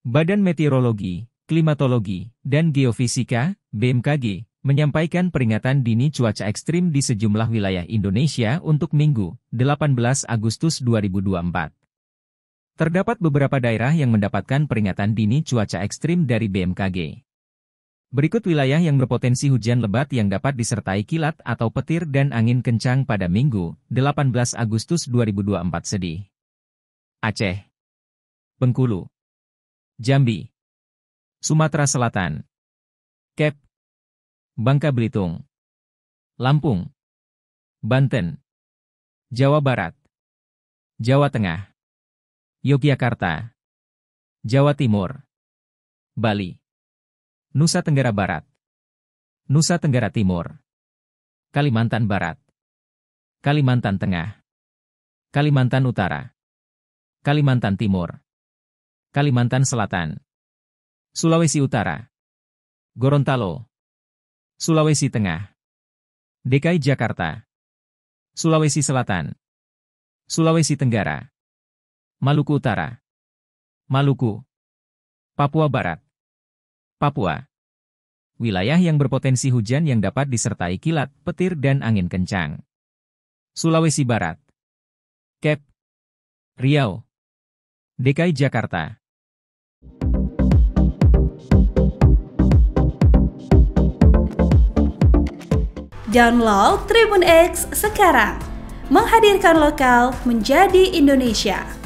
Badan Meteorologi, Klimatologi, dan Geofisika, BMKG, menyampaikan peringatan dini cuaca ekstrim di sejumlah wilayah Indonesia untuk Minggu, 18 Agustus 2024. Terdapat beberapa daerah yang mendapatkan peringatan dini cuaca ekstrim dari BMKG. Berikut wilayah yang berpotensi hujan lebat yang dapat disertai kilat atau petir dan angin kencang pada Minggu, 18 Agustus 2024 sedih. Aceh, Bengkulu, Jambi, Sumatera Selatan, Kep, Bangka Belitung, Lampung, Banten, Jawa Barat, Jawa Tengah, Yogyakarta, Jawa Timur, Bali, Nusa Tenggara Barat, Nusa Tenggara Timur, Kalimantan Barat, Kalimantan Tengah, Kalimantan Utara, Kalimantan Timur, Kalimantan Selatan, Sulawesi Utara, Gorontalo, Sulawesi Tengah, DKI Jakarta, Sulawesi Selatan, Sulawesi Tenggara, Maluku Utara, Maluku, Papua Barat, Papua. Wilayah yang berpotensi hujan yang dapat disertai kilat, petir, dan angin kencang. Sulawesi Barat, Kep, Riau, DKI Jakarta. Download Tribun X sekarang. Menghadirkan lokal menjadi Indonesia.